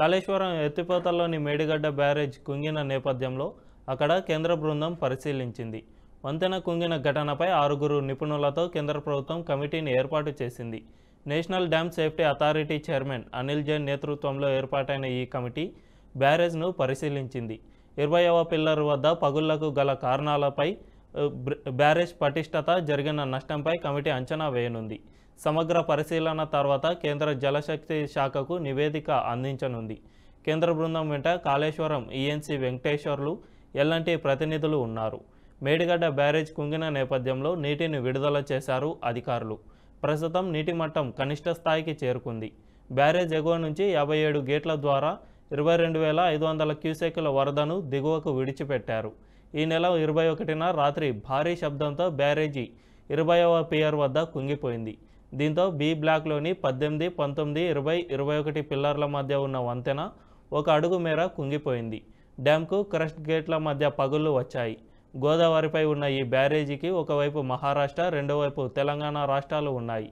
కాళేశ్వరం ఎత్తిపోతల్లోని మేడిగడ్డ బ్యారేజ్ కుంగిన నేపథ్యంలో అక్కడ కేంద్ర బృందం పరిశీలించింది వంతెన కుంగిన ఘటనపై ఆరుగురు నిపుణులతో కేంద్ర ప్రభుత్వం కమిటీని ఏర్పాటు చేసింది National Dam Safety Authority chairman Anil Jain నేతృత్వంలో ఏర్పాటైన ఈ కమిటీ బ్యారేజ్ను పరిశీలించింది ఇరవైవ పిల్లర్ వద్ద పగుళ్లకు గల కారణాలపై బ్యారేజ్ పటిష్టత జరిగిన నష్టంపై కమిటీ అంచనా వేయనుంది సమగ్ర పరిశీలన తర్వాత కేంద్ర జలశక్తి శాఖకు నివేదిక అందించనుంది కేంద్ర బృందం వెంట కాళేశ్వరం ఈఎన్సీ e వెంకటేశ్వర్లు ఎలాంటి ప్రతినిధులు ఉన్నారు మేడిగడ్డ బ్యారేజ్ కుంగిన నేపథ్యంలో నీటిని విడుదల చేశారు అధికారులు ప్రస్తుతం నీటి మట్టం కనిష్ట స్థాయికి చేరుకుంది బ్యారేజ్ ఎగువ నుంచి యాభై ఏడు గేట్ల ద్వారా ఇరవై రెండు వేల ఐదు వందల క్యూసెక్ల వరదను దిగువకు విడిచిపెట్టారు ఈ నెల ఇరవై ఒకటిన రాత్రి భారీ శబ్దంతో బ్యారేజీ ఇరవైవ పియర్ వద్ద కుంగిపోయింది దీంతో బి బ్లాక్లోని పద్దెనిమిది పంతొమ్మిది ఇరవై ఇరవై ఒకటి పిల్లర్ల మధ్య ఉన్న వంతెన ఒక అడుగు మేర కుంగిపోయింది డ్యామ్కు క్రస్ట్ గేట్ల మధ్య పగుళ్ళు వచ్చాయి గోదావరిపై ఉన్న ఈ బ్యారేజీకి ఒకవైపు మహారాష్ట్ర రెండోవైపు తెలంగాణ రాష్ట్రాలు ఉన్నాయి